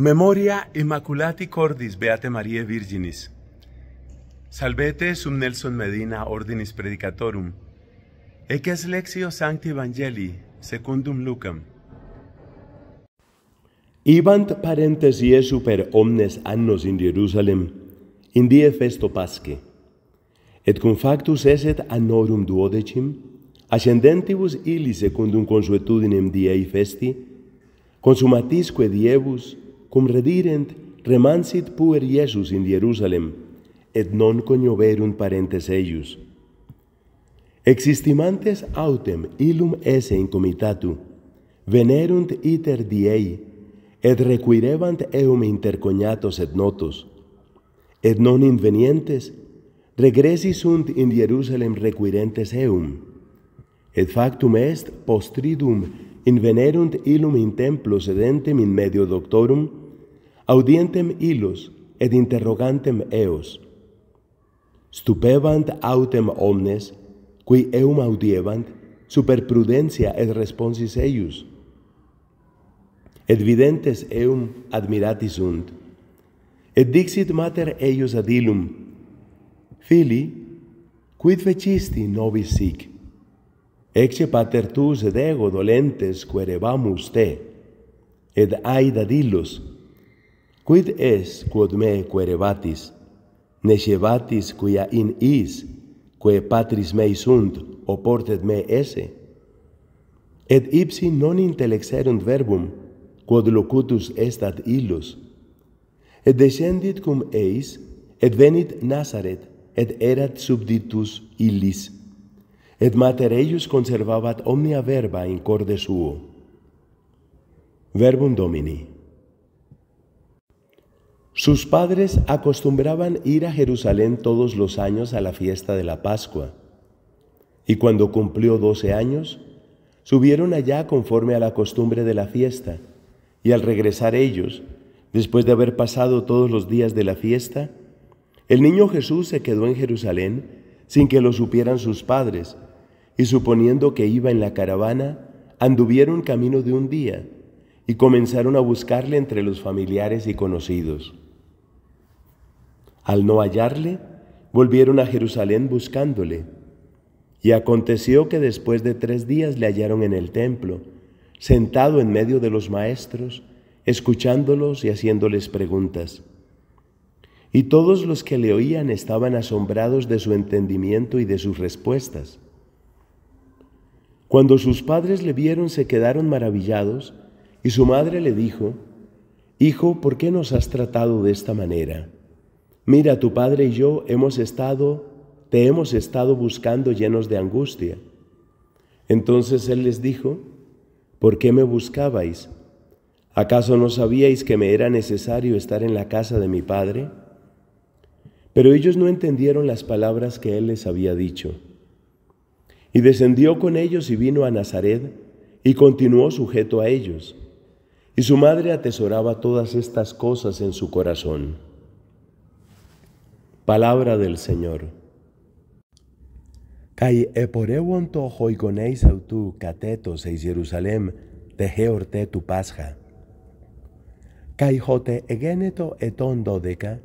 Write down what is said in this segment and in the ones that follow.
Memoria Immaculati Cordis Beate Mariae Virginis. Salvete sum Nelson Medina Ordinis Predicatorum. Ec est lectio Sancti Evangelii secundum Lucam. Ibant parentes Iesu per omnes annos in Jerusalem, in die festo Pasche. Et cum factus eset annorum duodecim, ascendentibus illi secundum consuetudinem diei festi, consumatisque diebus, cum redirent remansit puer Iesus in Jerusalem, et non conioverunt parentes eius. Existimantes autem illum esse in comitatu, venerunt iter diei, et requirevant eum cognatos et notos, et non invenientes, regresi in Jerusalem requirentes eum, et factum est postridum invenerunt illum in templo sedentem in medio doctorum, audientem illos et interrogantem eos. Stupevant autem omnes, qui eum audievant, super prudentia et responsis eius. Et videntes eum admiratisunt, Et dixit mater eius ad illum, Fili, quid fecisti nobis sic? Fili, Ecce pater tus ed ego dolentes querebamus te, et aida dillus, quid es quod me querebatis, necebatis quia in is, quae patris mei sunt, oportet me esse? Et ipsi non intellexerunt verbum, quod locutus estat illus. Et descendit cum eis, et venit Nazaret, et erat subditus illis. et mater eius conservabat omnia verba in corde suo. Verbum Domini. Sus padres acostumbraban ir a Jerusalén todos los años a la fiesta de la Pascua, y cuando cumplió doce años, subieron allá conforme a la costumbre de la fiesta, y al regresar ellos, después de haber pasado todos los días de la fiesta, el niño Jesús se quedó en Jerusalén sin que lo supieran sus padres, y suponiendo que iba en la caravana, anduvieron camino de un día y comenzaron a buscarle entre los familiares y conocidos. Al no hallarle, volvieron a Jerusalén buscándole. Y aconteció que después de tres días le hallaron en el templo, sentado en medio de los maestros, escuchándolos y haciéndoles preguntas. Y todos los que le oían estaban asombrados de su entendimiento y de sus respuestas. Cuando sus padres le vieron se quedaron maravillados y su madre le dijo, Hijo, ¿por qué nos has tratado de esta manera? Mira, tu padre y yo hemos estado, te hemos estado buscando llenos de angustia. Entonces él les dijo, ¿por qué me buscabais? ¿Acaso no sabíais que me era necesario estar en la casa de mi padre? Pero ellos no entendieron las palabras que él les había dicho. Y descendió con ellos y vino a Nazaret y continuó sujeto a ellos. Y su madre atesoraba todas estas cosas en su corazón. Palabra del Señor. Kai eporewon y autu catetos eis Jerusalén, tegeorte tu pasja. Kai jote egeneto eton dodeca,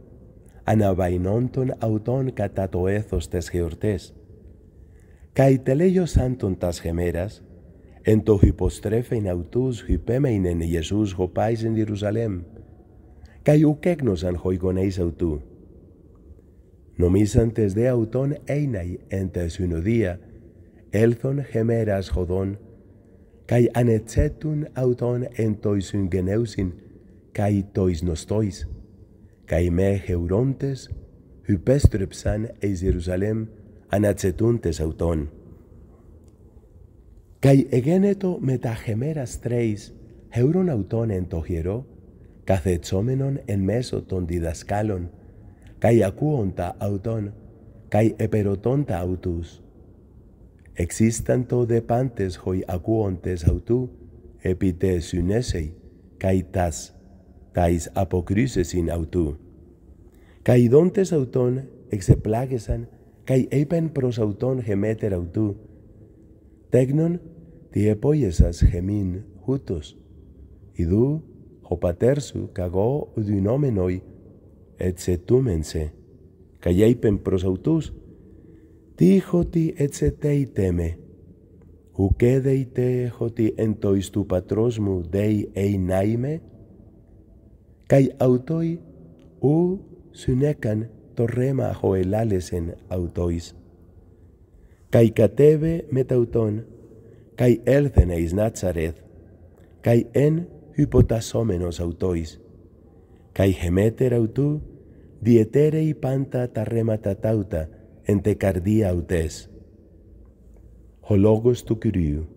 anabainonton auton catatoezos tes geortes καί σαν τον τας χεμέρας, εν το υποστρέφειν αυτούς υπέμειν εν Ιεσούς χωπάεις εν Ιερουσαλέμ, καί ουκ έγνωσαν γονέις αυτού. Νομίσαν τες δε αυτόν έιναι εν τα συνοδεία, έλθον χεμέρας χωδόν καί ανετσέτουν αυτόν εν το συγγενέουσιν, καί το νοστόις καί με χεουρόντες, υπέστρεψαν εις Ιερουσαλέμ, anat setuntes auton. Cai egeneto metachemeras treis heuron auton ento hiero, cacet en meso ton didaskalon, cai acuonta auton, cai eperotonta autus. Existanto depantes hoi acuontes autu, epite sunesei, cai tas, cais apocrusesin autu. Cai dontes auton exeplagesan καί είπεν προς αυτόν χεμέτερ αυτού, τέγνον τι επόγεσας χεμήν χούτος, ιδού ο πατέρ σου καγώ ουδυνόμενοι ετσετούμενσε, καί είπεν προς αυτούς, τι χωτι ετσετέιτε με, δεϊτε χωτι εν το εις του πατρός μου δέι εινάιμε, καί αυτοί ου συνέκαν torrema hoelalesen autois. Kai katebe metauton, kai elthen eis Nazareth, kai en hypotasomenos autois, kai hemeter autu, i panta tarremata tauta ente cardia autes. Ho logos tu curiu.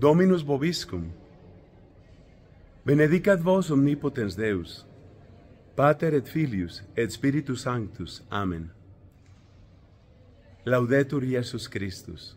Dominus bobiscum, Benedicat vos omnipotens Deus, Pater et Filius et Spiritus Sanctus. Amen. Laudetur Jesus Christus.